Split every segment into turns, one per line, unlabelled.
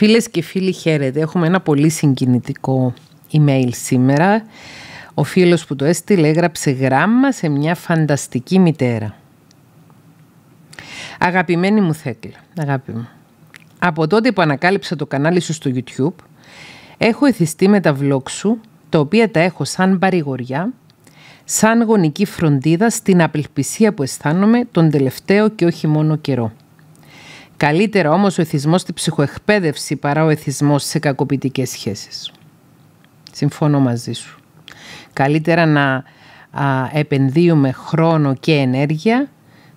Φίλες και φίλοι χαίρετε. Έχουμε ένα πολύ συγκινητικό email σήμερα. Ο φίλος που το έστειλε έγραψε γράμμα σε μια φανταστική μητέρα. Αγαπημένη μου Θέκλη, αγάπη μου. Από τότε που ανακάλυψα το κανάλι σου στο YouTube, έχω εθιστεί με τα vlog σου, τα οποία τα έχω σαν παρηγοριά, σαν γονική φροντίδα στην απελπισία που αισθάνομαι τον τελευταίο και όχι μόνο καιρό. Καλύτερα όμως ο εθισμός στη ψυχοεκπαίδευση παρά ο εθισμός σε κακοποιητικές σχέσεις. Συμφωνώ μαζί σου. Καλύτερα να επενδύουμε χρόνο και ενέργεια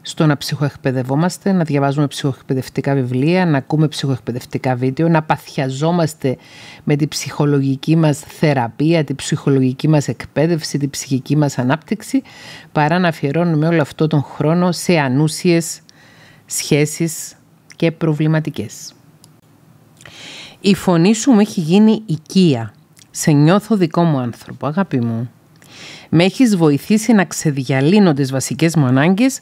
στο να ψυχοεκπαιδευόμαστε, να διαβάζουμε ψυχοεκπαιδευτικά βιβλία, να ακούμε ψυχοεκπαιδευτικά βίντεο, να παθιαζόμαστε με την ψυχολογική μας θεραπεία, την ψυχολογική μας εκπαίδευση, την ψυχική μας ανάπτυξη, παρά να αφιερώνουμε όλο αυτό τον χρόνο σε ανούσιες σχέσεις και προβληματικές. Η φωνή σου μου έχει γίνει οικία. Σε νιώθω δικό μου άνθρωπο, αγάπη μου. Με έχεις βοηθήσει να ξεδιαλύνω τις βασικές μου ανάγκες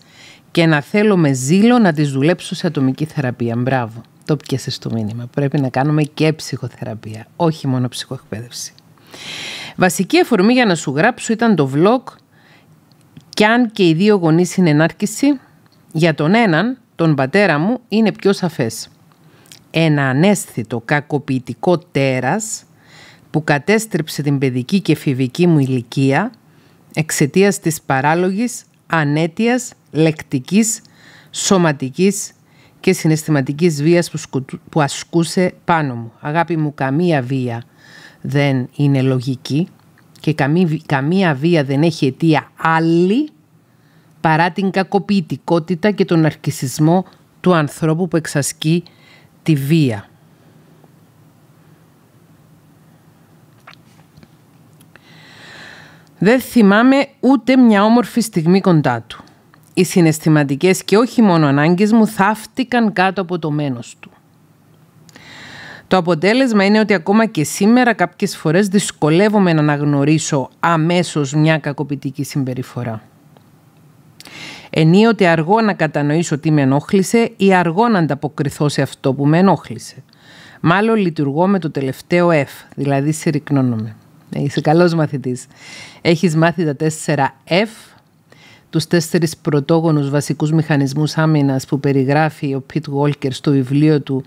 και να θέλω με ζήλο να τις δουλέψω σε ατομική θεραπεία. Μπράβο, το πιέσαι το μήνυμα. Πρέπει να κάνουμε και ψυχοθεραπεία, όχι μόνο ψυχοεκπαίδευση. Βασική αφορμή για να σου γράψω ήταν το vlog «Κι αν και οι δύο γονείς είναι ενάρκηση», για τον έναν τον πατέρα μου είναι πιο σαφές. Ένα ανέσθητο κακοποιητικό τέρας που κατέστρεψε την παιδική και φιβική μου ηλικία εξαιτίας της παράλογης, ανέτειας, λεκτικής, σωματικής και συναισθηματικής βίας που, που ασκούσε πάνω μου. Αγάπη μου, καμία βία δεν είναι λογική και καμία βία δεν έχει αιτία άλλη παρά την κακοποιητικότητα και τον αρκισισμό του ανθρώπου που εξασκεί τη βία. Δεν θυμάμαι ούτε μια όμορφη στιγμή κοντά του. Οι συναισθηματικές και όχι μόνο ανάγκες μου θαύτηκαν κάτω από το μένος του. Το αποτέλεσμα είναι ότι ακόμα και σήμερα κάποιες φορές δυσκολεύομαι να αναγνωρίσω αμέσως μια κακοποιητική συμπεριφορά ενίοτε αργό να κατανοήσω τι με ενόχλησε ή αργό να ανταποκριθώ σε αυτό που με ενόχλησε. Μάλλον λειτουργώ με το τελευταίο F, δηλαδή συρρυκνώνομαι. Ε, είσαι καλός μαθητής. Έχεις μάθει τα τέσσερα F, τους τέσσερις πρωτόγονους βασικούς μηχανισμούς άμυνας που περιγράφει ο Πιτ Γόλκερ στο βιβλίο του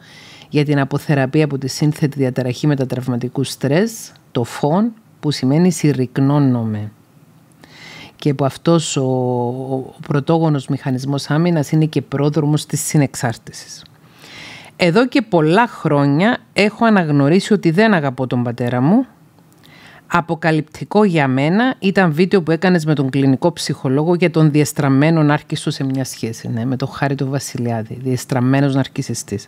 για την αποθεραπεία από τη σύνθετη διαταραχή μετατραυματικού στρες, το φων, που σημαίνει «συρρυκνώνομαι» και που αυτός ο, ο πρωτόγονος μηχανισμός άμυνας είναι και πρόδρομος της συνεξάρτησης. Εδώ και πολλά χρόνια έχω αναγνωρίσει ότι δεν αγαπώ τον πατέρα μου. Αποκαλυπτικό για μένα ήταν βίντεο που έκανες με τον κλινικό ψυχολόγο για τον διεστραμμένο ναρκιστό σε μια σχέση, ναι, με τον Χάρη τον Βασιλιάδη, διεστραμμένος ναρκισιστής.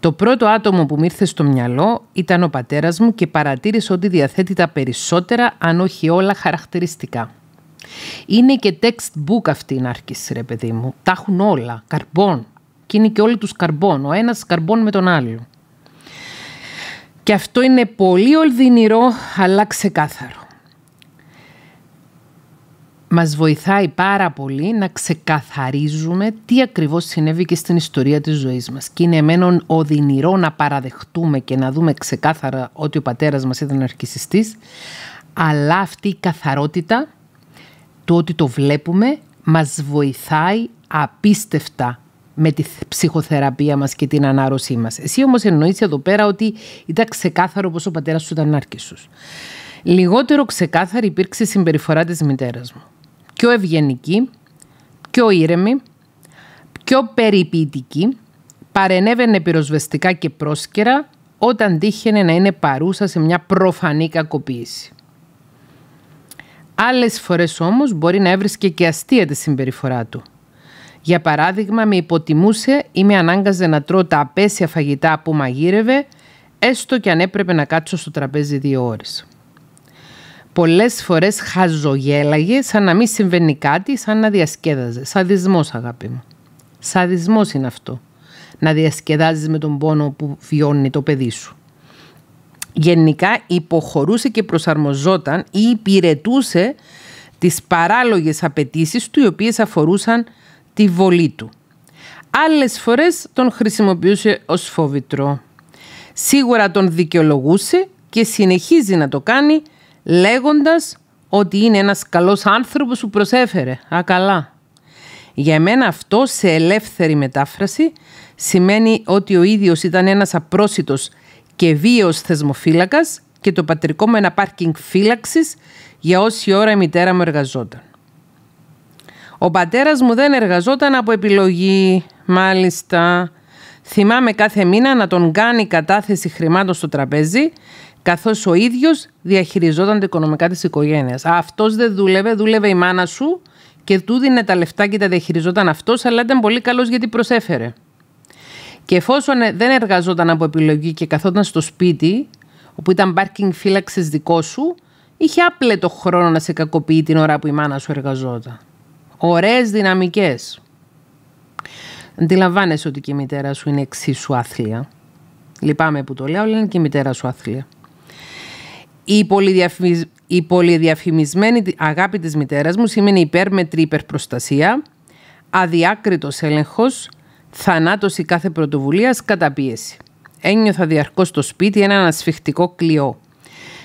Το πρώτο άτομο που μου ήρθε στο μυαλό ήταν ο πατέρας μου και παρατήρησε ότι διαθέτει τα περισσότερα, αν όχι όλα, χαρακτηριστικά. Είναι και textbook αυτή η ναρκίση ρε παιδί μου. Τα έχουν όλα. Καρμπών. Και είναι και όλοι τους καρμπών. Ο ένας καρμπών με τον άλλο. Και αυτό είναι πολύ ολδυνηρό, αλλά ξεκάθαρο. Μας βοηθάει πάρα πολύ να ξεκαθαρίζουμε τι ακριβώς συνέβη και στην ιστορία της ζωής μας. Και είναι εμένον οδυνηρό να παραδεχτούμε και να δούμε ξεκάθαρα ότι ο πατέρας μας ήταν αρκισιστής, αλλά αυτή η καθαρότητα το ότι το βλέπουμε μας βοηθάει απίστευτα με τη ψυχοθεραπεία μας και την ανάρρωσή μας. Εσύ όμως εννοείς εδώ πέρα ότι ήταν ξεκάθαρο πως ο πατέρας σου ήταν άρκησος. Λιγότερο ξεκάθαρη υπήρξε η συμπεριφορά της μητέρας μου. Πιο ευγενική, πιο ήρεμη, πιο περιποιητική, παρενέβαινε πυροσβεστικά και πρόσκαιρα όταν τύχαινε να είναι παρούσα σε μια προφανή κακοποίηση. Άλλες φορές όμως μπορεί να έβρισκε και αστεία τη συμπεριφορά του. Για παράδειγμα, με υποτιμούσε ή με ανάγκαζε να τρώω τα απέσια φαγητά που μαγείρευε, έστω και αν έπρεπε να κάτσω στο τραπέζι δύο ώρες. Πολλές φορές χαζογέλαγε σαν να μην συμβαίνει κάτι, σαν να διασκέδαζε. Σαδισμός αγάπη μου. Σαδισμός είναι αυτό. Να διασκεδάζεις με τον πόνο που βιώνει το παιδί σου γενικά υποχωρούσε και προσαρμοζόταν ή υπηρετούσε τις παράλογες απαιτήσεις του οι οποίες αφορούσαν τη βολή του. Άλλες φορές τον χρησιμοποιούσε ως φόβητρο. Σίγουρα τον δικαιολογούσε και συνεχίζει να το κάνει λέγοντας ότι είναι ένας καλός άνθρωπος που προσέφερε. Ακαλά. Για μένα αυτό σε ελεύθερη μετάφραση σημαίνει ότι ο ίδιος ήταν ένας απρόσιτος και βίαιος θεσμοφύλακας και το πατρικό μου ένα πάρκινγκ φύλαξης για όση ώρα η μητέρα μου εργαζόταν. Ο πατέρας μου δεν εργαζόταν από επιλογή, μάλιστα. Θυμάμαι κάθε μήνα να τον κάνει κατάθεση χρημάτων στο τραπέζι, καθώς ο ίδιος διαχειριζόταν τα οικονομικά της οικογένειας. Αυτός δεν δούλευε, δούλευε η μάνα σου και του δίνε τα λεφτά και τα διαχειριζόταν αυτός, αλλά ήταν πολύ καλός γιατί προσέφερε. Και εφόσον ε, δεν εργαζόταν από επιλογή και καθόταν στο σπίτι, όπου ήταν parking φύλαξης δικό σου, είχε άπλετο χρόνο να σε κακοποιεί την ώρα που η μάνα σου εργαζόταν. Ωραίες δυναμικές. Αντιλαμβάνεσαι ότι και η μητέρα σου είναι εξίσου άθλια. Λυπάμαι που το λέω, αλλά είναι και η μητέρα σου άθλια. Η, πολυδιαφημισ... η πολυδιαφημισμένη αγάπη της μητέρας μου σημαίνει υπέρμετρη υπερπροστασία, αδιάκριτος έλεγχος, Θανάτωση κάθε πρωτοβουλίας κατά πίεση. Ένιωθα διαρκώς στο σπίτι ένα ασφιχτικό κλειό.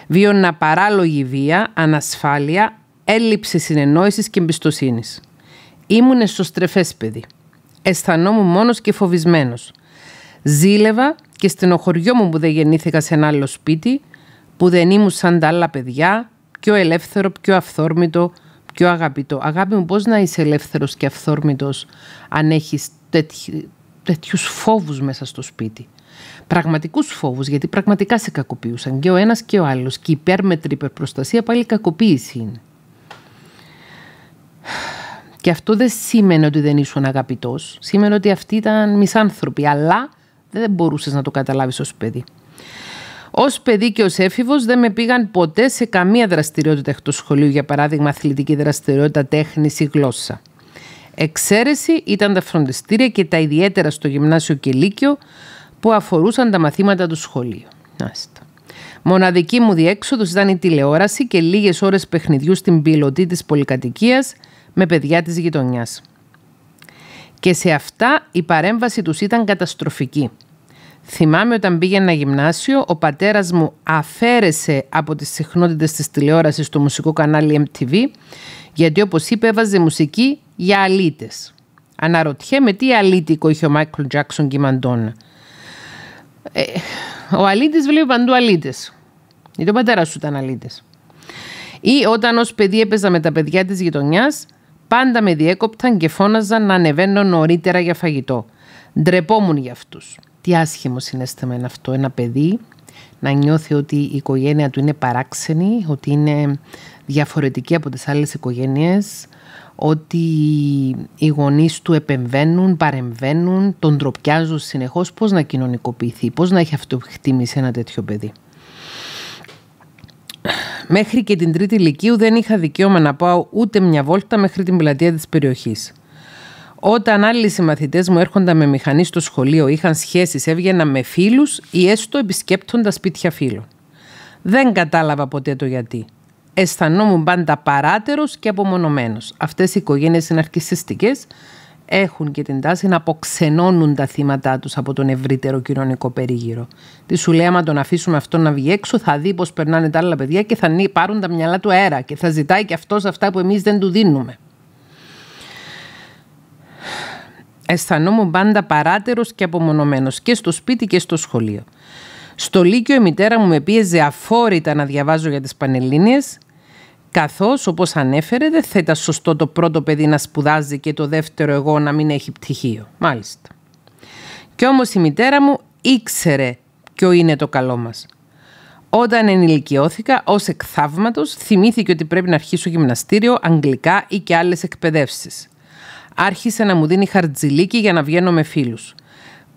Βίωνα παράλογη βία, ανασφάλεια, έλλειψη συνεννόησης και εμπιστοσύνης. Ήμουν στο στρεφές παιδί. Αισθανόμουν μόνος και φοβισμένος. Ζήλευα και στενοχωριό μου που δεν γεννήθηκα σε ένα άλλο σπίτι, που δεν ήμουν σαν τα άλλα παιδιά, πιο ελεύθερο, πιο αυθόρμητο, πιο αγαπητό. Αγάπη μου, πώς να είσαι ελεύθερος και αυθόρμητος αν έχεις τέτοι, τέτοιους φόβους μέσα στο σπίτι. Πραγματικούς φόβους, γιατί πραγματικά σε κακοποιούσαν και ο ένας και ο άλλος. Και η υπέρμετρη υπερπροστασία πάλι κακοποίηση είναι. Και αυτό δεν σήμαινε ότι δεν ήσουν αγαπητός. Σήμαινε ότι αυτοί ήταν μισάνθρωποι, αλλά δεν μπορούσες να το καταλάβεις ως παιδί. Ως παιδί και ως έφηβος δεν με πήγαν ποτέ σε καμία δραστηριότητα εκτός σχολείου, για παράδειγμα αθλητική δραστηριότητα, τέχνης ή γλώσσα. Εξαίρεση ήταν τα φροντιστήρια και τα ιδιαίτερα στο γυμνάσιο και λύκειο που αφορούσαν τα μαθήματα του σχολείου. Άστα. Μοναδική μου διέξοδος ήταν η τηλεόραση και λίγες ώρες παιχνιδιού στην πιλωτή της πολυκατοικίας με παιδιά της γειτονιάς. Και σε αυτά η παρέμβαση τους ήταν καταστροφική. Θυμάμαι όταν πήγαινα γυμνάσιο, ο πατέρας μου αφαίρεσε από τις συχνότητες της τηλεόρασης στο μουσικό κανάλι MTV γιατί όπως είπε έβαζε μουσική για αλήτες. Αναρωτιέμαι τι αλήτικο είχε ο Μάικλ Τζάκσον και η Μαντώνα. Ε, ο αλήτης βλέπει παντού αλήτες. Γιατί ο πατέρας σου ήταν αλήτης. Ή όταν ως παιδί έπαιζα με τα παιδιά της γειτονιάς, πάντα με διέκοπταν και φώναζαν να ανεβαίνω νωρίτερα για φαγητό. Ντρεπόμουν για αυτούς. Τι άσχημο συνέστημα είναι αυτό. Ένα παιδί να νιώθει ότι η οικογένεια του είναι παράξενη, ότι είναι διαφορετική από τις άλλες οικογένειες ότι οι γονείς του επεμβαίνουν, παρεμβαίνουν, τον τροπιάζουν συνεχώς πώς να κοινωνικοποιηθεί, πώς να έχει αυτοκτήμηση ένα τέτοιο παιδί. Μέχρι και την τρίτη ηλικίου δεν είχα δικαίωμα να πάω ούτε μια βόλτα μέχρι την πλατεία της περιοχής. Όταν άλλοι συμμαθητές μου έρχονταν με μηχανή στο σχολείο, είχαν σχέσεις, έβγαινα με φίλους ή έστω επισκέπτοντα σπίτια φίλων. Δεν κατάλαβα ποτέ το γιατί αισθανόμουν πάντα παράτερος και απομονωμένος. Αυτές οι οικογένειες οικογένειες αρκιστικέ, έχουν και την τάση να αποξενώνουν τα θύματα τους από τον ευρύτερο κοινωνικό περίγυρο. Τι σου λέει, άμα τον αφήσουμε αυτό να βγει έξω, θα δει πω περνάνε τα άλλα παιδιά και θα πάρουν τα μυαλά του αέρα και θα ζητάει και αυτός αυτά που εμείς δεν του δίνουμε. Αισθανόμουν πάντα παράτερος και απομονωμένος. και στο σπίτι και στο σχολείο. Στο Λύκειο η μητέρα μου με πίεζε αφόρητα να διαβάζω για τις Πανελλήνιες Καθώς, όπως ανέφερε, δεν θα ήταν σωστό το πρώτο παιδί να σπουδάζει και το δεύτερο εγώ να μην έχει πτυχίο. Μάλιστα. Κι όμως η μητέρα μου ήξερε ποιο είναι το καλό μας. Όταν ενηλικιώθηκα, ως εκ θαύματο, θυμήθηκε ότι πρέπει να αρχίσω γυμναστήριο, αγγλικά ή και άλλες εκπαιδεύσεις. Άρχισε να μου δίνει χαρτζιλίκι για να βγαίνω με φίλους.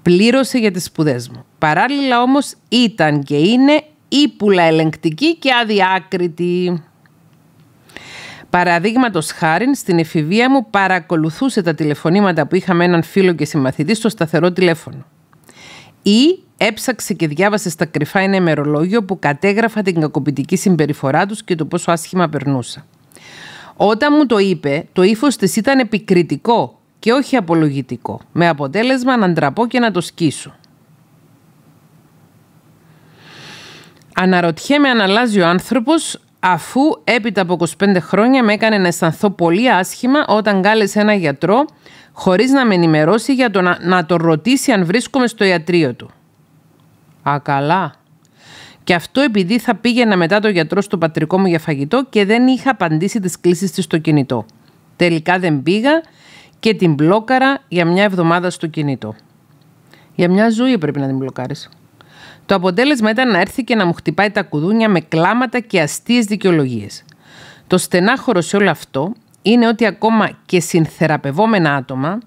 Πλήρωσε για τις σπουδές μου. Παράλληλα όμως ήταν και είναι ύπουλα ελεγκτική και αδιάκριτη. Παραδείγματος χάρη, στην εφηβεία μου παρακολουθούσε τα τηλεφωνήματα που είχαμε έναν φίλο και συμμαθητή στο σταθερό τηλέφωνο. Ή έψαξε και διάβασε στα κρυφά ένα ημερολόγιο που κατέγραφα την κακοποιητική συμπεριφορά τους και το πόσο άσχημα περνούσα. Όταν μου το είπε, το ύφος της ήταν επικριτικό και όχι απολογητικό, με αποτέλεσμα να ντραπώ και να το σκίσω. Αναρωτιέμαι αν αλλάζει ο άνθρωπος αφού έπειτα από 25 χρόνια με έκανε να αισθανθώ πολύ άσχημα όταν κάλεσε ένα γιατρό χωρίς να με ενημερώσει για να, να το ρωτήσει αν βρίσκομαι στο ιατρείο του. Ακαλά. Και αυτό επειδή θα πήγαινα μετά το γιατρό στο πατρικό μου για φαγητό και δεν είχα απαντήσει τις κλήσεις της στο κινητό. Τελικά δεν πήγα και την μπλόκαρα για μια εβδομάδα στο κινητό. Για μια ζωή πρέπει να την μπλοκάρεις. Το αποτέλεσμα ήταν να έρθει και να μου χτυπάει τα κουδούνια με κλάματα και αστείες δικαιολογίες. Το στενάχωρο σε όλο αυτό είναι ότι ακόμα και συνθεραπευόμενα άτομα,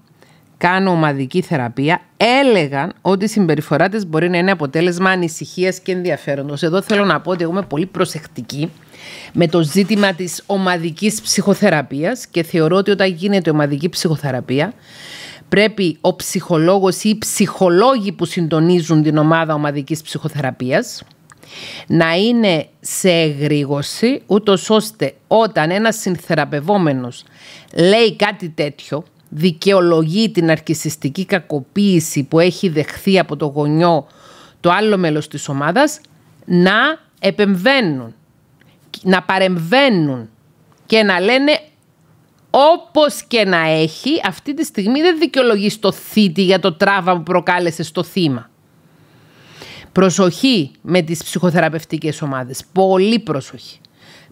κάνω ομαδική θεραπεία, έλεγαν ότι οι συμπεριφορά μπορεί να είναι αποτέλεσμα ανησυχίας και ενδιαφέροντος. Εδώ θέλω να πω ότι εγώ είμαι πολύ προσεκτική με το ζήτημα της ομαδικής ψυχοθεραπείας και θεωρώ ότι όταν γίνεται ομαδική ψυχοθεραπεία, πρέπει ο ψυχολόγος ή οι ψυχολόγοι που συντονίζουν την ομάδα ομαδικής ψυχοθεραπείας να είναι σε εγρήγοση, ούτως ώστε όταν ένας συνθεραπευόμενος λέει κάτι τέτοιο δικαιολογεί την αρκισιστική κακοποίηση που έχει δεχθεί από το γονιό το άλλο μέλος της ομάδας να επεμβαίνουν, να παρεμβαίνουν και να λένε Όπως και να έχει, αυτή τη στιγμή δεν δικαιολογείς το θήτη για το τράβα που προκάλεσε στο θύμα. Προσοχή με τις ψυχοθεραπευτικές ομάδες. Πολύ προσοχή.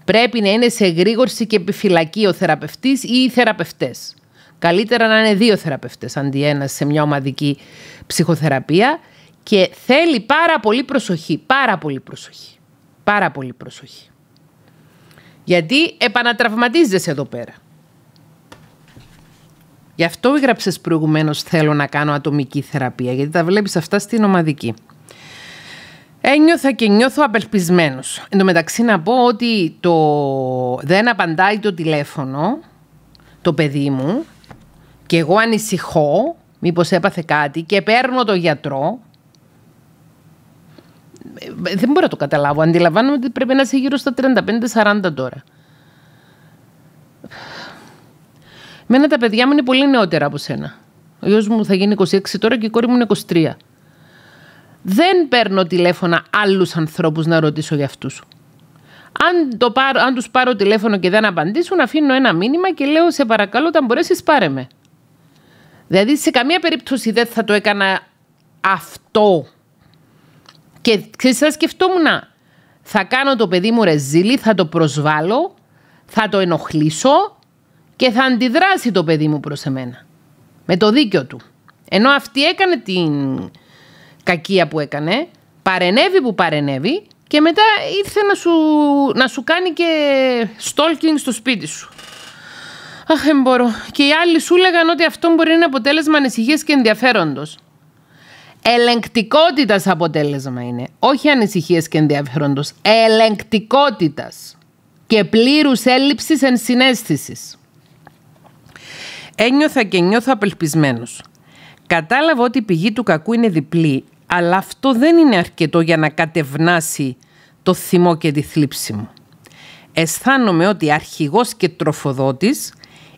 Πρέπει να είναι σε εγρήγορση και επιφυλακή ο θεραπευτής ή οι θεραπευτές. Καλύτερα να είναι δύο θεραπευτές αντί ένας σε μια ομαδική ψυχοθεραπεία και θέλει πάρα πολύ προσοχή, πάρα πολύ προσοχή, πάρα πολύ προσοχή. Γιατί επανατραυματίζεσαι εδώ πέρα. Γι' αυτό έγραψες προηγουμένως θέλω να κάνω ατομική θεραπεία, γιατί τα βλέπεις αυτά στην ομαδική. Ένιωθα και νιώθω απελπισμένος. Εν τω μεταξύ να πω ότι το... δεν απαντάει το τηλέφωνο το παιδί μου και εγώ ανησυχώ μήπως έπαθε κάτι και παίρνω το γιατρό. Δεν μπορώ να το καταλάβω. Αντιλαμβάνομαι ότι πρέπει να είσαι γύρω στα 35-40 τώρα. Μένα τα παιδιά μου είναι πολύ νεότερα από σένα. Ο γιος μου θα γίνει 26 τώρα και η κόρη μου είναι 23. Δεν παίρνω τηλέφωνα άλλους ανθρώπους να ρωτήσω για αυτούς. Αν, το πάρω, αν τους πάρω τηλέφωνο και δεν απαντήσουν, αφήνω ένα μήνυμα και λέω «Σε παρακαλώ, όταν μπορέσεις πάρε με». Δηλαδή, σε καμία περίπτωση δεν θα το έκανα αυτό. Και ξέρεις, θα σκεφτόμουν, θα κάνω το παιδί μου ρεζίλι, θα το προσβάλλω, θα το ενοχλήσω, και θα αντιδράσει το παιδί μου προς εμένα. Με το δίκιο του. Ενώ αυτή έκανε την κακία που έκανε, παρενέβη που παρενέβη και μετά ήρθε να σου, να σου κάνει και stalking στο σπίτι σου. Αχ, δεν μπορώ. Και οι άλλοι σου λέγαν ότι αυτό μπορεί να είναι αποτέλεσμα ανησυχίας και ενδιαφέροντος. Ελεγκτικότητας αποτέλεσμα είναι. Όχι ανησυχία και ενδιαφέροντος. Ελεγκτικότητας. Και πλήρους έλλειψης ενσυναίσθησης. Ένιωθα και νιώθω απελπισμένος. Κατάλαβα ότι η πηγή του κακού είναι διπλή, αλλά αυτό δεν είναι αρκετό για να κατευνάσει το θυμό και τη θλίψη μου. Αισθάνομαι ότι αρχηγός και τροφοδότης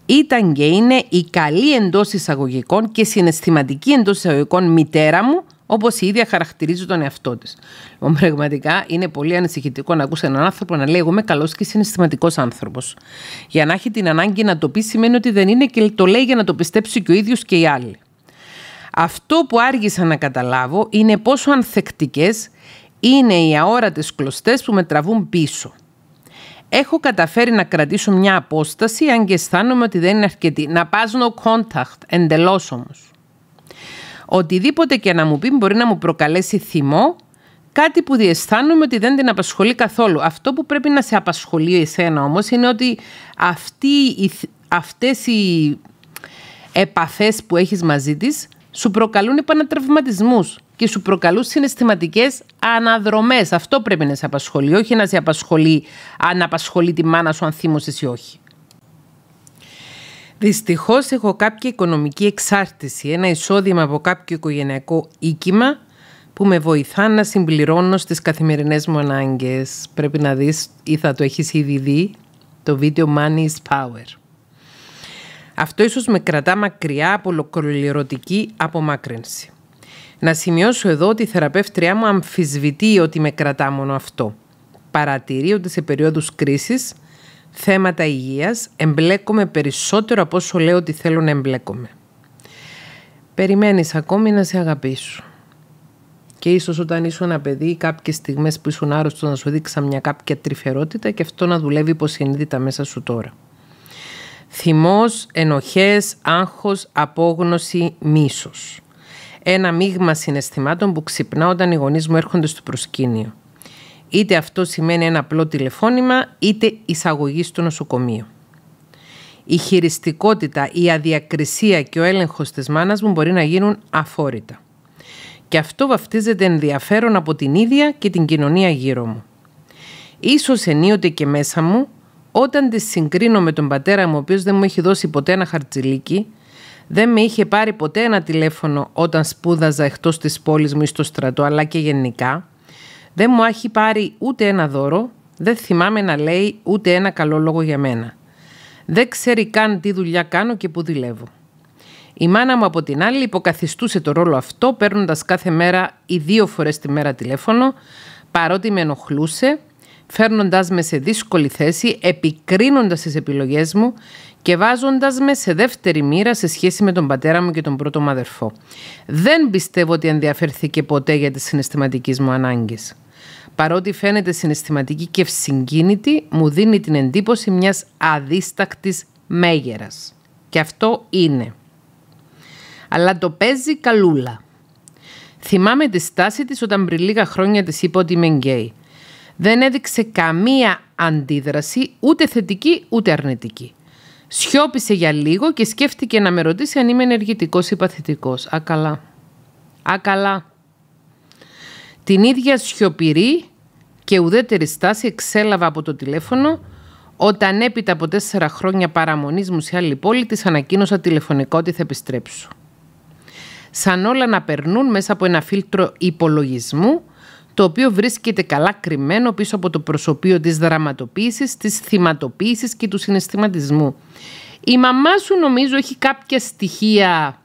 ήταν και είναι η καλή εντός εισαγωγικών και συναισθηματική εντός εισαγωγικών μητέρα μου Όπως η ίδια χαρακτηρίζει τον εαυτό της. Λοιπόν, πραγματικά είναι πολύ ανησυχητικό να ακούσει έναν άνθρωπο να λέει: Εγώ είμαι καλός και συναισθηματικός άνθρωπος. Για να έχει την ανάγκη να το πει, σημαίνει ότι δεν είναι και το λέει για να το πιστέψει και ο ίδιος και οι άλλοι. Αυτό που άργησα να καταλάβω είναι πόσο ανθεκτικές είναι οι αόρατες κλωστές που με τραβούν πίσω. Έχω καταφέρει να κρατήσω μια απόσταση, αν και αισθάνομαι ότι δεν είναι αρκετή. Να πάζω no contact, εντελώς όμως. Οτιδήποτε και να μου πει μπορεί να μου προκαλέσει θυμό, κάτι που διαισθάνομαι ότι δεν την απασχολεί καθόλου. Αυτό που πρέπει να σε απασχολεί εσένα όμως είναι ότι αυτή, αυτές οι επαφές που έχεις μαζί της σου προκαλούν επανατραυματισμούς και σου προκαλούν συναισθηματικές αναδρομές. Αυτό πρέπει να σε απασχολεί. Όχι να σε απασχολεί αν απασχολεί τη μάνα σου, αν θύμωσες ή όχι. Δυστυχώς έχω κάποια οικονομική εξάρτηση, ένα εισόδημα από κάποιο οικογενειακό οίκημα που με βοηθά να συμπληρώνω στις καθημερινές μου ανάγκες. Πρέπει να δεις ή θα το έχεις ήδη δει, το βίντεο Money is Power. Αυτό ίσως με κρατά μακριά από ολοκληρωτική απομάκρυνση. Να σημειώσω εδώ ότι η θεραπεύτριά μου αμφισβητεί ότι με κρατά μόνο αυτό. Παρατηρεί ότι σε περίοδους κρίσης θέματα υγείας εμπλέκομαι περισσότερο από όσο λέω ότι θέλω να εμπλέκομαι. Περιμένεις ακόμη να σε αγαπήσω. Και ίσως όταν ήσουν ένα παιδί κάποιες στιγμές που ήσουν άρρωστο να σου δείξα μια κάποια τρυφερότητα και αυτό να δουλεύει υποσυνείδητα μέσα σου τώρα. Θυμός, ενοχές, άγχος, απόγνωση, μίσος. Ένα μείγμα συναισθημάτων που ξυπνά όταν οι γονείς μου έρχονται στο προσκήνιο. Είτε αυτό σημαίνει ένα απλό τηλεφώνημα, είτε εισαγωγή στο νοσοκομείο. Η χειριστικότητα, η αδιακρισία και ο έλεγχος της μάνας μου μπορεί να γίνουν αφόρητα. Και αυτό βαφτίζεται ενδιαφέρον από την ίδια και την κοινωνία γύρω μου. Ίσως ενίοτε και μέσα μου, όταν τη συγκρίνω με τον πατέρα μου, ο οποίος δεν μου έχει δώσει ποτέ ένα χαρτζηλίκι, δεν με είχε πάρει ποτέ ένα τηλέφωνο όταν σπούδαζα εκτός της πόλης μου ή στο στρατό, αλλά και γενικά, δεν μου έχει πάρει ούτε ένα δώρο, δεν θυμάμαι να λέει ούτε ένα καλό λόγο για μένα. Δεν ξέρει καν τι δουλειά κάνω και πού δουλεύω. Η μάνα μου από την άλλη υποκαθιστούσε το ρόλο αυτό παίρνοντας κάθε μέρα ή δύο φορές τη μέρα τηλέφωνο, παρότι με ενοχλούσε, φέρνοντας με σε δύσκολη θέση, επικρίνοντας τις επιλογές μου και βάζοντας με σε δεύτερη μοίρα σε σχέση με τον πατέρα μου και τον πρώτο μου αδερφό. Δεν πιστεύω ότι ενδιαφέρθηκε ποτέ για τις συναισθηματικές μου ανάγκες παρότι φαίνεται συναισθηματική και ευσυγκίνητη, μου δίνει την εντύπωση μιας αδίστακτης μέγερας. Και αυτό είναι. Αλλά το παίζει καλούλα. Θυμάμαι τη στάση της όταν πριν λίγα χρόνια της είπα ότι είμαι γκέι. Δεν έδειξε καμία αντίδραση, ούτε θετική ούτε αρνητική. Σιώπησε για λίγο και σκέφτηκε να με ρωτήσει αν είμαι ενεργητικός ή παθητικός. Ακαλά. Ακαλά. Την ίδια σιωπηρή και ουδέτερη στάση εξέλαβα από το τηλέφωνο όταν έπειτα από τέσσερα χρόνια παραμονής μου σε άλλη πόλη της ανακοίνωσα τηλεφωνικό ότι θα επιστρέψω. Σαν όλα να περνούν μέσα από ένα φίλτρο υπολογισμού το οποίο βρίσκεται καλά κρυμμένο πίσω από το προσωπείο της δραματοποίησης, της θυματοποίησης και του συναισθηματισμού. Η μαμά σου νομίζω έχει κάποια στοιχεία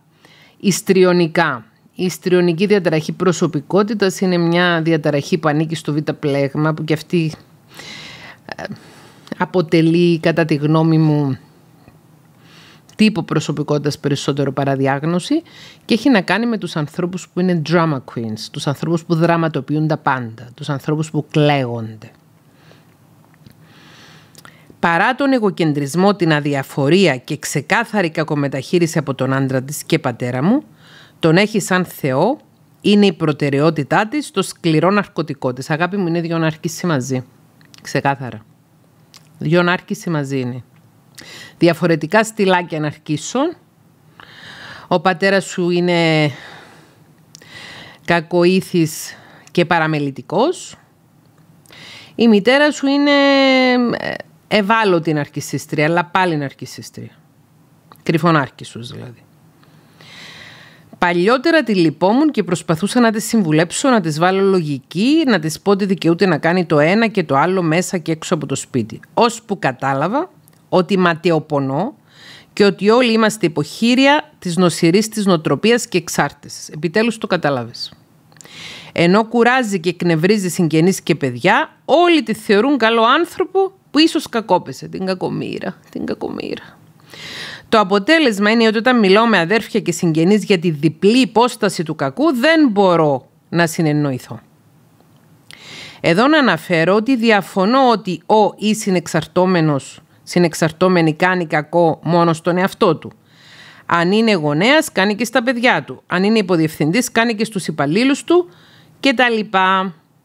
ιστριονικά. Η ιστριονική διαταραχή προσωπικότητας είναι μια διαταραχή που ανήκει στο β' πλέγμα που και αυτή ε, αποτελεί κατά τη γνώμη μου τύπο προσωπικότητας περισσότερο παρά διάγνωση και έχει να κάνει με τους ανθρώπους που είναι drama queens, τους ανθρώπους που δραματοποιούν τα πάντα, τους ανθρώπους που κλαίγονται. Παρά τον εγωκεντρισμό, την αδιαφορία και ξεκάθαρη κακομεταχείριση από τον άντρα της και πατέρα μου, τον έχει σαν Θεό, είναι η προτεραιότητά της το σκληρό ναρκωτικό της. Αγάπη μου είναι δύο ναρκίσει μαζί. Ξεκάθαρα. Δύο ναρκίσει μαζί είναι. Διαφορετικά στυλάκια ναρκίσεων. Ο πατέρας σου είναι κακοήθης και παραμελητικός. Η μητέρα σου είναι ε, ευάλωτη ναρκισίστρια, αλλά πάλι ναρκισίστρια. Κρυφονάρκησους δηλαδή. Παλιότερα τη λυπόμουν και προσπαθούσα να τη συμβουλέψω, να τη βάλω λογική, να τη πω ότι δικαιούται να κάνει το ένα και το άλλο μέσα και έξω από το σπίτι. Ώσπου κατάλαβα ότι ματαιοπονώ και ότι όλοι είμαστε υποχείρια της νοσηρής της νοτροπίας και εξάρτησης. Επιτέλους το κατάλαβε. Ενώ κουράζει και εκνευρίζει συγγενείς και παιδιά, όλοι τη θεωρούν καλό άνθρωπο που ίσως κακόπεσε. Την κακομοίρα, την κακομοίρα. Το αποτέλεσμα είναι ότι όταν μιλώ με αδέρφια και συγγενείς για τη διπλή υπόσταση του κακού, δεν μπορώ να συνεννοηθώ. Εδώ να αναφέρω ότι διαφωνώ ότι ο ή συνεξαρτόμενος, συνεξαρτόμενη κάνει κακό μόνο στον εαυτό του. Αν είναι γονέας, κάνει και στα παιδιά του. Αν είναι υποδιευθυντής, κάνει και στους υπαλλήλους του και τα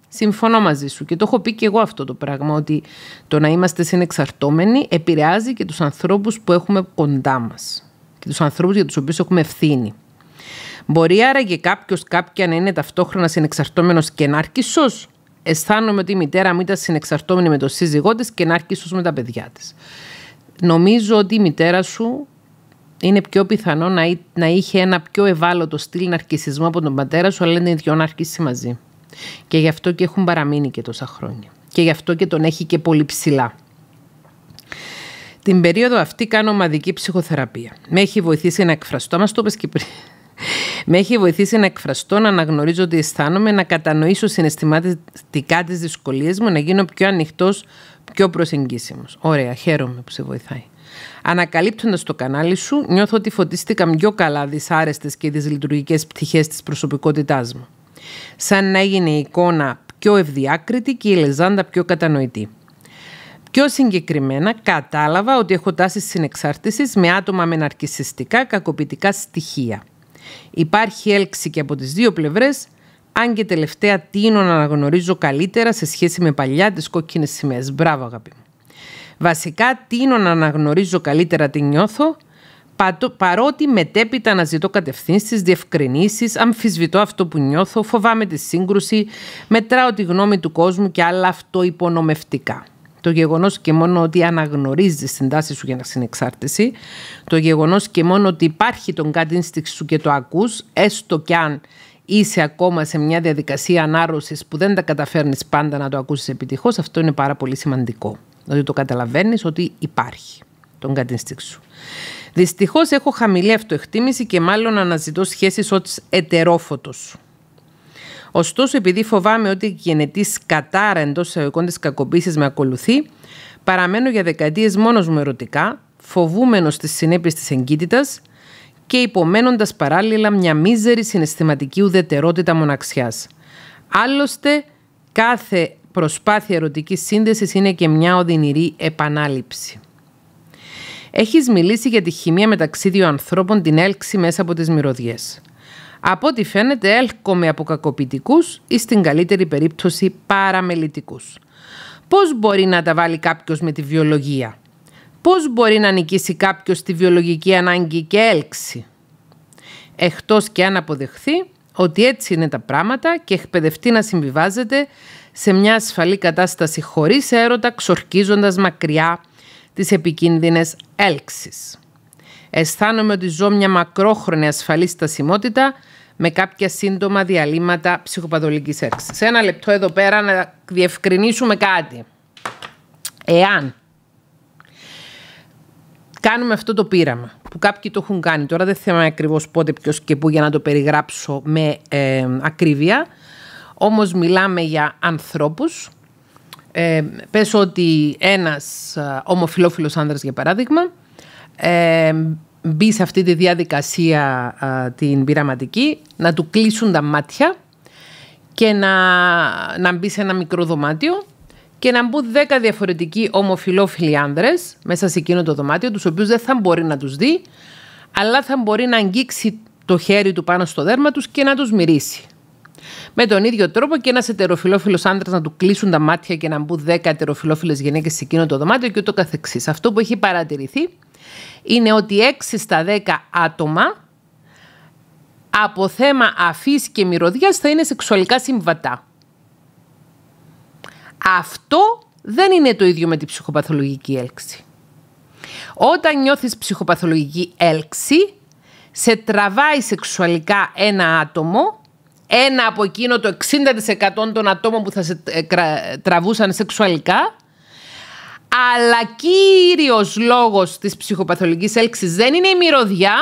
Συμφωνώ μαζί σου και το έχω πει και εγώ αυτό το πράγμα ότι το να είμαστε συνεξαρτώμενοι επηρεάζει και τους ανθρώπους που έχουμε κοντά μας και τους ανθρώπους για τους οποίους έχουμε ευθύνη. Μπορεί άρα και κάποιος κάποια να είναι ταυτόχρονα συνεξαρτώμενος και ναρκισός. Αισθάνομαι ότι η μητέρα μου ήταν συνεξαρτώμενη με τον σύζυγό της και ναρκισός με τα παιδιά της. Νομίζω ότι η μητέρα σου είναι πιο πιθανό να, είχε ένα πιο ευάλωτο στυλ ναρκισισμού από τον πατέρα σου, αλλά είναι οι δυο μαζί. Και γι' αυτό και έχουν παραμείνει και τόσα χρόνια. Και γι' αυτό και τον έχει και πολύ ψηλά. Την περίοδο αυτή κάνω ομαδική ψυχοθεραπεία. Με έχει βοηθήσει να εκφραστώ. Μα το και πριν. Με έχει βοηθήσει να εκφραστώ, να αναγνωρίζω ότι αισθάνομαι, να κατανοήσω συναισθηματικά τις δυσκολίες μου, να γίνω πιο ανοιχτός, πιο προσεγγίσιμος. Ωραία, χαίρομαι που σε βοηθάει. Ανακαλύπτοντας το κανάλι σου, νιώθω ότι φωτίστηκα πιο καλά δυσάρεστες και δυσλειτουργικές πτυχές της προσωπικότητάς μου σαν να έγινε η εικόνα πιο ευδιάκριτη και η λεζάντα πιο κατανοητή. Πιο συγκεκριμένα, κατάλαβα ότι έχω τάσεις συνεξάρτησης με άτομα με ναρκισιστικά κακοποιητικά στοιχεία. Υπάρχει έλξη και από τις δύο πλευρές, αν και τελευταία τίνω να αναγνωρίζω καλύτερα σε σχέση με παλιά τις κόκκινες σημαίες. Μπράβο, αγαπητοί Βασικά, τίνω να αναγνωρίζω καλύτερα τι νιώθω Παρότι μετέπειτα ζητώ κατευθύνσεις, διευκρινήσεις, αμφισβητώ αυτό που νιώθω, φοβάμαι τη σύγκρουση, μετράω τη γνώμη του κόσμου και άλλα αυτοϊπονομευτικά. Το γεγονός και μόνο ότι αναγνωρίζεις την τάση σου για να συνεξάρτηση, το γεγονός και μόνο ότι υπάρχει τον κάτι σου και το ακούς, έστω κι αν είσαι ακόμα σε μια διαδικασία ανάρρωσης που δεν τα καταφέρνεις πάντα να το ακούσεις επιτυχώς, αυτό είναι πάρα πολύ σημαντικό. Ότι το καταλαβαίνεις ότι υπάρχει τον κατήνστιξ σου. Δυστυχώς έχω χαμηλή αυτοεκτίμηση και μάλλον αναζητώ σχέσεις ως ετερόφωτος. Ωστόσο, επειδή φοβάμαι ότι η γενετής κατάρα εντός εισαγωγικών της κακοποίησης με ακολουθεί, παραμένω για δεκαετίες μόνος μου ερωτικά, φοβούμενος τι συνέπειες της εγκύτητας και υπομένοντας παράλληλα μια μίζερη συναισθηματική ουδετερότητα μοναξιάς. Άλλωστε, κάθε προσπάθεια ερωτικής σύνδεσης είναι και μια οδυνηρή επανάληψη. Έχεις μιλήσει για τη χημεία μεταξύ δύο ανθρώπων, την έλξη μέσα από τις μυρωδιές. Από ό,τι φαίνεται, έλκομαι από κακοποιητικούς ή στην καλύτερη περίπτωση παραμελητικούς. Πώς μπορεί να τα βάλει κάποιος με τη βιολογία, Πώς μπορεί να νικήσει κάποιος τη βιολογική ανάγκη και έλξη, εκτός και αν αποδεχθεί ότι έτσι είναι τα πράγματα και εκπαιδευτεί να συμβιβάζεται σε μια ασφαλή κατάσταση χωρίς έρωτα, ξορκίζοντας μακριά τις επικίνδυνες έλξεις. Αισθάνομαι ότι ζω μια μακρόχρονη ασφαλή στασιμότητα με κάποια σύντομα διαλύματα ψυχοπαθολικής έλξης. Ένα λεπτό εδώ πέρα να διευκρινίσουμε κάτι. Εάν κάνουμε αυτό το πείραμα που κάποιοι το έχουν κάνει, τώρα δεν θέλω ακριβώς πότε, ποιος και πού για να το περιγράψω με ε, ακρίβεια, όμως μιλάμε για ανθρώπους ε, πες ότι ένας ε, ομοφιλόφιλος άνδρας για παράδειγμα ε, μπει σε αυτή τη διαδικασία ε, την πειραματική, να του κλείσουν τα μάτια και να, να μπει σε ένα μικρό δωμάτιο και να μπουν 10 διαφορετικοί ομοφιλόφιλοι άνδρες μέσα σε εκείνο το δωμάτιο, τους οποίους δεν θα μπορεί να τους δει, αλλά θα μπορεί να αγγίξει το χέρι του πάνω στο δέρμα τους και να τους μυρίσει. Με τον ίδιο τρόπο και ένας ετεροφιλόφιλος άντρα να του κλείσουν τα μάτια και να μπουν 10 ετεροφιλόφιλες γυναίκες σε εκείνο το δωμάτιο και ούτω καθεξής. Αυτό που έχει παρατηρηθεί είναι ότι 6 στα 10 άτομα από θέμα αφής και μυρωδιάς θα είναι σεξουαλικά συμβατά. Αυτό δεν είναι το ίδιο με την ψυχοπαθολογική έλξη. Όταν νιώθεις ψυχοπαθολογική έλξη, σε τραβάει σεξουαλικά ένα άτομο ένα από εκείνο το 60% των ατόμων που θα σε ε, τραβούσαν σεξουαλικά. Αλλά κύριος λόγος της ψυχοπαθολογικής έλξης δεν είναι η μυρωδιά,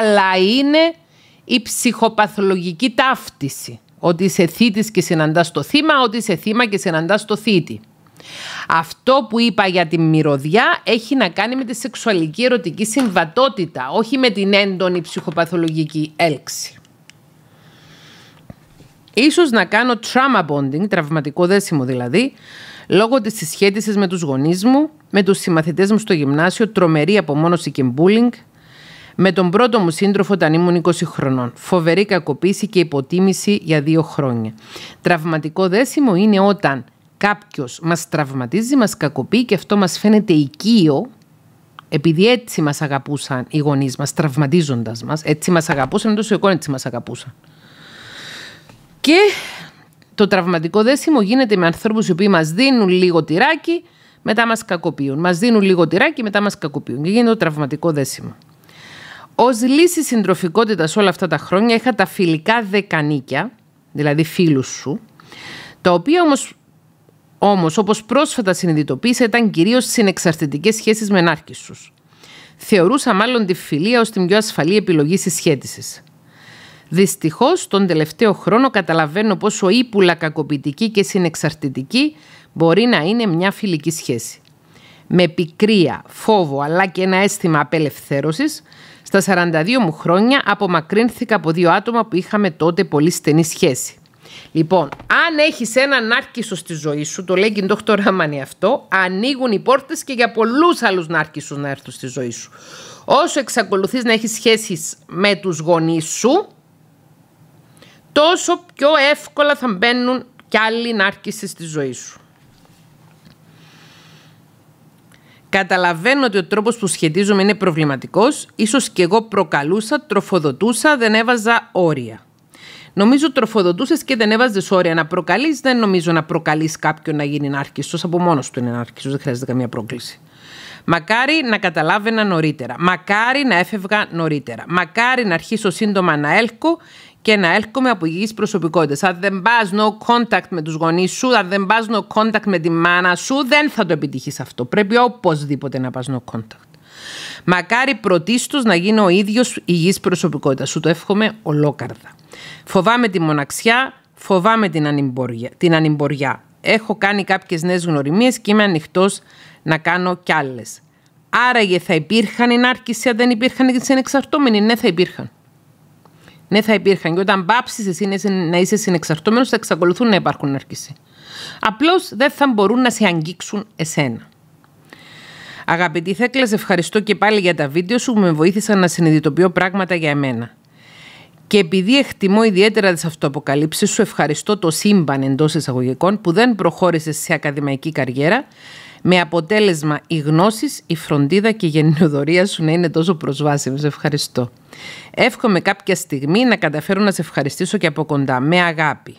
αλλά είναι η ψυχοπαθολογική ταύτιση. Ότι είσαι θήτης και συναντάς το θύμα, ότι είσαι θύμα και συναντάς το θήτη. Αυτό που είπα για τη μυρωδιά έχει να κάνει με τη σεξουαλική ερωτική συμβατότητα, όχι με την έντονη ψυχοπαθολογική έλξη. Ίσως να κάνω trauma bonding, τραυματικό δέσιμο δηλαδή, λόγω της συσχέτισης με τους γονείς μου, με τους συμμαθητές μου στο γυμνάσιο, τρομερή απομόνωση και bullying, με τον πρώτο μου σύντροφο όταν ήμουν 20 χρονών. Φοβερή κακοποίηση και υποτίμηση για δύο χρόνια. Τραυματικό δέσιμο είναι όταν κάποιος μας τραυματίζει, μας κακοποιεί και αυτό μας φαίνεται οικείο, επειδή έτσι μας αγαπούσαν οι γονείς μας, τραυματίζοντας μας, έτσι μας αγαπούσαν, τόσο εικόνα έτσι μας αγαπούσαν. Και το τραυματικό δέσιμο γίνεται με ανθρώπους οι οποίοι μας δίνουν λίγο τυράκι, μετά μας κακοποιούν. Μας δίνουν λίγο τυράκι, μετά μας κακοποιούν. Και γίνεται το τραυματικό δέσιμο. Ως λύση συντροφικότητας όλα αυτά τα χρόνια είχα τα φιλικά δεκανίκια, δηλαδή φίλους σου, τα οποία όμως. Όμως, όπως πρόσφατα συνειδητοποίησα, ήταν κυρίως συνεξαρτητικές σχέσεις με σου. Θεωρούσα μάλλον τη φιλία ως την πιο ασφαλή επιλογή συσχέτισης. Δυστυχώς, τον τελευταίο χρόνο καταλαβαίνω πόσο ύπουλα κακοποιητική και συνεξαρτητική μπορεί να είναι μια φιλική σχέση. Με πικρία, φόβο αλλά και ένα αίσθημα απελευθέρωσης, στα 42 μου χρόνια απομακρύνθηκα από δύο άτομα που είχαμε τότε πολύ στενή σχέση. Λοιπόν, αν έχεις έναν άρκησο στη ζωή σου, το λέει και το αυτό, ανοίγουν οι πόρτες και για πολλούς άλλους νάρκισους να έρθουν στη ζωή σου. Όσο εξακολουθείς να έχεις σχέσεις με τους γονείς σου, τόσο πιο εύκολα θα μπαίνουν κι άλλοι νάρκιστοι στη ζωή σου. Καταλαβαίνω ότι ο τρόπος που σχετίζομαι είναι προβληματικός. Ίσως και εγώ προκαλούσα, τροφοδοτούσα, δεν έβαζα όρια. Νομίζω τροφοδοτούσες και δεν έβαζες όρια να προκαλείς, Δεν νομίζω να προκαλείς κάποιον να γίνει ενάρκιστο. Από μόνος του είναι ενάρκιστο, δεν χρειάζεται καμία πρόκληση. Μακάρι να καταλάβαινα νωρίτερα. Μακάρι να έφευγα νωρίτερα. Μακάρι να αρχίσω σύντομα να έλκω και να έρχομαι από υγιείς προσωπικότητες. Αν δεν πας no contact με τους γονείς σου, αν δεν πας no contact με τη μάνα σου, δεν θα το επιτύχεις αυτό. Πρέπει οπωσδήποτε να πας no contact. Μακάρι πρωτίστως να γίνω ο ίδιος υγιής προσωπικότητας. Σου το εύχομαι ολόκαρδα. Φοβάμαι τη μοναξιά, φοβάμαι την ανυμποριά. Την Έχω κάνει κάποιες νέες γνωριμίες και είμαι ανοιχτός να κάνω κι άλλες. Άραγε θα υπήρχαν οι αν δεν υπήρχαν οι συνεξαρτώμενοι. Ναι, θα υπήρχαν. Ναι, θα υπήρχαν. Και όταν πάψεις εσύ να είσαι συνεξαρτώμενος, θα εξακολουθούν να υπάρχουν ναρκισί. Απλώς δεν θα μπορούν να σε αγγίξουν εσένα. Αγαπητή Θέκλα, σε ευχαριστώ και πάλι για τα βίντεο σου που με βοήθησαν να συνειδητοποιώ πράγματα για εμένα. Και επειδή εκτιμώ ιδιαίτερα τις αυτοαποκαλύψεις σου, ευχαριστώ το σύμπαν εντός εισαγωγικών που δεν προχώρησε σε ακαδημαϊκή καριέρα με αποτέλεσμα οι γνώσεις, η φροντίδα και η γενναιοδορία σου να είναι τόσο προσβάσιμες. Ευχαριστώ. Εύχομαι κάποια στιγμή να καταφέρω να σε ευχαριστήσω και από κοντά. Με αγάπη.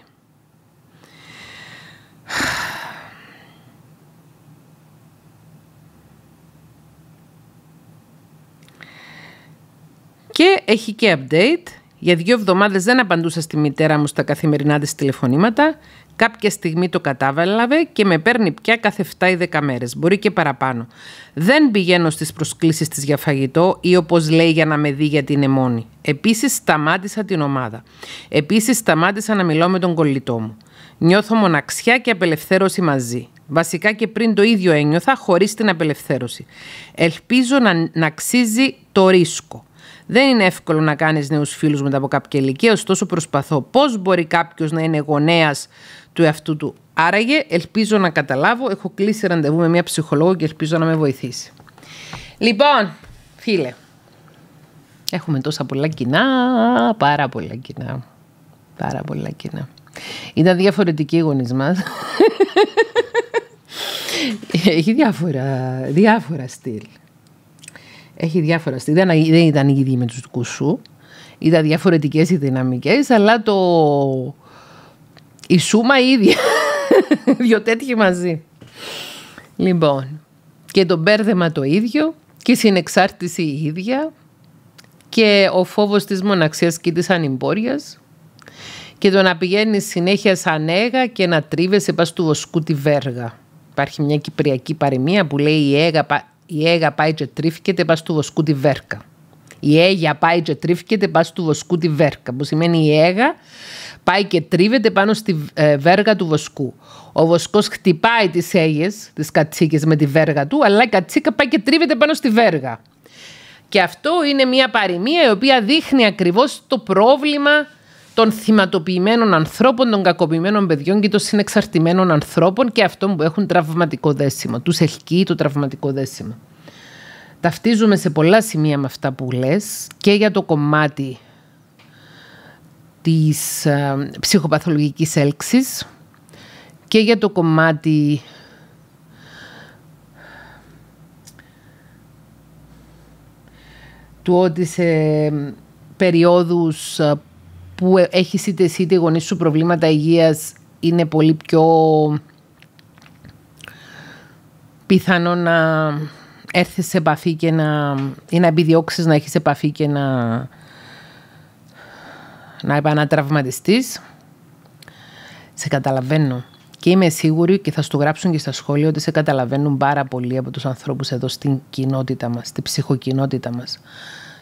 Και έχει και update. Για δύο εβδομάδες δεν απαντούσα στη μητέρα μου στα καθημερινά της τηλεφωνήματα. Κάποια στιγμή το κατάβαλαβε και με παίρνει πια κάθε 7 ή 10 μέρες, μπορεί και παραπάνω. Δεν πηγαίνω στις προσκλήσεις της για φαγητό ή όπως λέει για να με δει γιατί είναι μόνη. Επίσης σταμάτησα την ομάδα. Επίσης σταμάτησα να μιλώ με τον κολλητό μου. Νιώθω μοναξιά και απελευθέρωση μαζί. Βασικά και πριν το ίδιο ένιωθα χωρίς την απελευθέρωση. Ελπίζω να, να αξίζει το ρίσκο. Δεν είναι εύκολο να κάνεις νέους φίλους μετά από κάποια ηλικία, ωστόσο προσπαθώ. Πώς μπορεί κάποιος να είναι γονέας του εαυτού του. Άραγε, ελπίζω να καταλάβω. Έχω κλείσει ραντεβού με μια ψυχολόγο και ελπίζω να με βοηθήσει. Λοιπόν, φίλε, έχουμε τόσα πολλά κοινά, πάρα πολλά κοινά. Πάρα πολλά κοινά. Ήταν διαφορετικοί οι γονείς Έχει διάφορα, διάφορα στυλ. Έχει διάφορα στυλ. Δεν, δεν ήταν οι ίδιοι με τους κουσού. σου. Ήταν διαφορετικές οι δυναμικές, αλλά το η σούμα η ίδια. Δυο τέτοιοι μαζί. Λοιπόν, και το μπέρδεμα το ίδιο και η συνεξάρτηση η ίδια και ο φόβος της μοναξίας και της ανυμπόριας και το να πηγαίνεις συνέχεια σαν έγα και να τρίβεσαι πας του βοσκού τη βέργα. Υπάρχει μια κυπριακή παροιμία που λέει η έγα, η έγα πάει και τρίφκεται πας του βοσκού τη βέρκα. Η έγια πάει και τρίφκεται πας του βοσκού τη βέρκα που σημαίνει η έγα πάει και τρίβεται πάνω στη ε, βέργα του βοσκού. Ο βοσκός χτυπάει τις έγε, τις κατσίκες με τη βέργα του, αλλά η κατσίκα πάει και τρίβεται πάνω στη βέργα. Και αυτό είναι μια παροιμία η οποία δείχνει ακριβώς το πρόβλημα των θυματοποιημένων ανθρώπων, των κακοποιημένων παιδιών και των συνεξαρτημένων ανθρώπων και αυτών που έχουν τραυματικό δέσιμο. Τους ελκύει το τραυματικό δέσιμο. Ταυτίζουμε σε πολλά σημεία με αυτά που λες και για το κομμάτι της ε, ψυχοπαθολογικής έλξης και για το κομμάτι του ότι σε περιόδους ε, που έχεις είτε εσύ είτε γονείς σου προβλήματα υγείας είναι πολύ πιο πιθανό να έρθεις σε επαφή και να, ή να επιδιώξεις να έχεις επαφή και να να επανατραυματιστείς. σε καταλαβαίνω. Και είμαι σίγουρη και θα σου γράψουν και στα σχόλια ότι σε καταλαβαίνουν πάρα πολύ από τους ανθρώπους εδώ στην κοινότητα μας, στην ψυχοκοινότητα μας,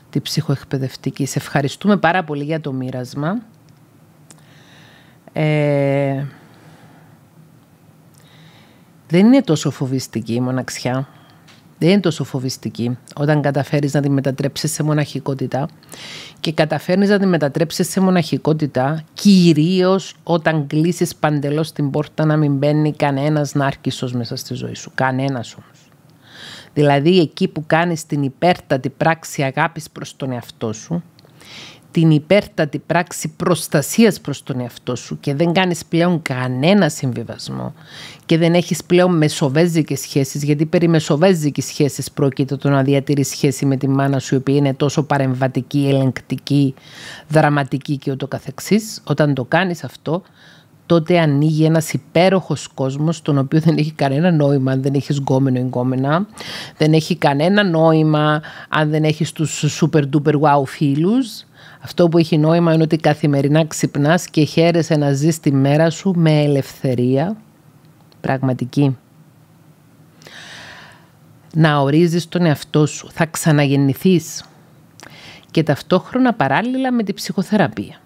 την ψυχοεκπαιδευτική. Σε ευχαριστούμε πάρα πολύ για το μοίρασμα. Ε, δεν είναι τόσο φοβιστική η μοναξιά δεν είναι τόσο φοβιστική όταν καταφέρεις να τη μετατρέψεις σε μοναχικότητα. Και καταφέρνεις να τη μετατρέψεις σε μοναχικότητα κυρίως όταν κλείσεις παντελώς την πόρτα να μην μπαίνει κανένας νάρκισο μέσα στη ζωή σου. Κανένας όμως. Δηλαδή εκεί που κάνεις την υπέρτατη πράξη αγάπης προς τον εαυτό σου, την υπέρτατη πράξη προστασίας προς τον εαυτό σου και δεν κάνεις πλέον κανένα συμβιβασμό και δεν έχεις πλέον μεσοβέζικες σχέσεις γιατί περί μεσοβέζικες σχέσεις... πρόκειται το να διατηρείς σχέση με τη μάνα σου η οποία είναι τόσο παρεμβατική, ελεγκτική, δραματική και ούτω καθεξής. Όταν το κάνεις αυτό τότε ανοίγει ένας υπέροχος κόσμος τον οποίο δεν έχει κανένα νόημα αν δεν έχεις γκόμενο ή γκόμενα, δεν έχει κανένα νόημα αν δεν έχεις τους super duper wow φίλους, αυτό που έχει νόημα είναι ότι καθημερινά ξυπνάς και χαίρεσαι να ζεις τη μέρα σου με ελευθερία πραγματική. Να ορίζεις τον εαυτό σου. Θα ξαναγεννηθείς. Και ταυτόχρονα παράλληλα με την ψυχοθεραπεία.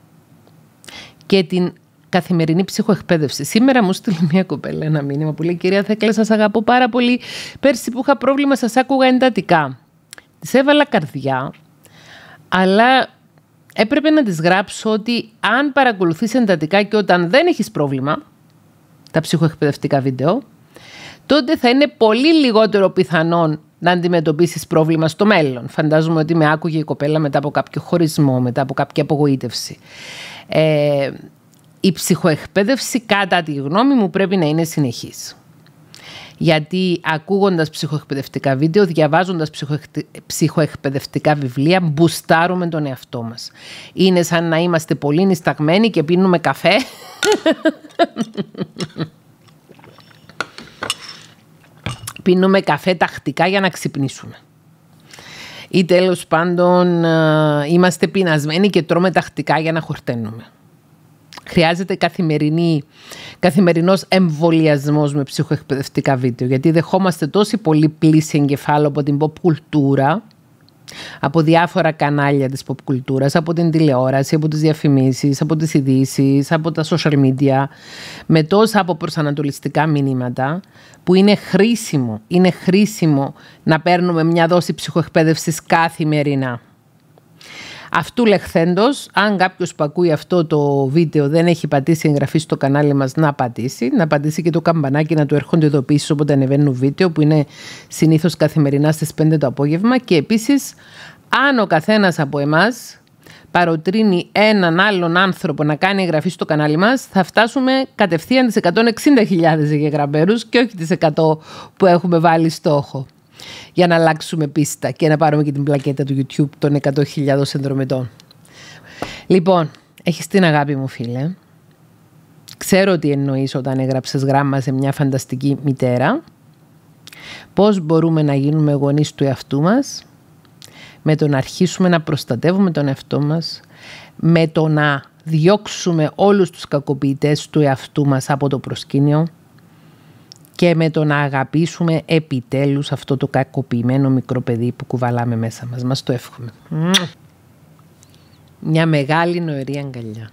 Και την καθημερινή ψυχοεκπαίδευση. Σήμερα μου στείλει μια κοπέλα ένα μήνυμα που λέει «Κυρία Θέκλα, σας αγαπώ πάρα πολύ. Πέρσι που είχα πρόβλημα σας άκουγα εντατικά. Της έβαλα καρδιά, αλλά έπρεπε να τις γράψω ότι αν παρακολουθείς εντατικά και όταν δεν έχεις πρόβλημα, τα ψυχοεκπαιδευτικά βίντεο, τότε θα είναι πολύ λιγότερο πιθανόν να αντιμετωπίσεις πρόβλημα στο μέλλον. Φαντάζομαι ότι με άκουγε η κοπέλα μετά από κάποιο χωρισμό, μετά από κάποια απογοήτευση. Ε, η ψυχοεκπαίδευση, κατά τη γνώμη μου, πρέπει να είναι συνεχής. Γιατί ακούγοντας ψυχοεκπαιδευτικά βίντεο, διαβάζοντας ψυχοεκπαιδευτικά βιβλία, μπουστάρουμε τον εαυτό μας. Είναι σαν να είμαστε πολύ νησταγμένοι και πίνουμε καφέ. πίνουμε καφέ τακτικά για να ξυπνήσουμε. Ή τέλος πάντων ε, είμαστε πεινασμένοι και τρώμε τακτικά για να χορταίνουμε. Χρειάζεται καθημερινή, καθημερινός εμβολιασμός με ψυχοεκπαιδευτικά βίντεο, γιατί δεχόμαστε τόση πολύ πλήση εγκεφάλου από την pop κουλτούρα, από διάφορα κανάλια της pop κουλτούρας, από την τηλεόραση, από τις διαφημίσεις, από τις ειδήσεις, από τα social media, με τόσα από προσανατολιστικά μηνύματα που είναι χρήσιμο, είναι χρήσιμο να παίρνουμε μια δόση ψυχοεκπαίδευσης καθημερινά. Αυτού λεχθέντος, αν κάποιος που ακούει αυτό το βίντεο δεν έχει πατήσει εγγραφή στο κανάλι μας, να πατήσει. Να πατήσει και το καμπανάκι να του έρχονται ειδοποιήσει όποτε ανεβαίνουν βίντεο, που είναι συνήθως καθημερινά στις 5 το απόγευμα. Και επίσης, αν ο καθένας από εμάς παροτρύνει έναν άλλον άνθρωπο να κάνει εγγραφή στο κανάλι μας, θα φτάσουμε κατευθείαν τις 160.000 εγγεγραμμένους και όχι τις 100 που έχουμε βάλει στόχο για να αλλάξουμε πίστα και να πάρουμε και την πλακέτα του YouTube των 100.000 συνδρομητών. Λοιπόν, έχεις την αγάπη μου φίλε. Ξέρω τι εννοείς όταν έγραψες γράμμα σε μια φανταστική μητέρα. Πώς μπορούμε να γίνουμε γονείς του εαυτού μας, με το να αρχίσουμε να προστατεύουμε τον εαυτό μας, με το να διώξουμε όλους τους κακοποιητές του εαυτού μας από το προσκήνιο, και με το να αγαπήσουμε επιτέλους αυτό το κακοποιημένο μικρό παιδί που κουβαλάμε μέσα μας. Μας το εύχομαι. Μια μεγάλη νοερή αγκαλιά.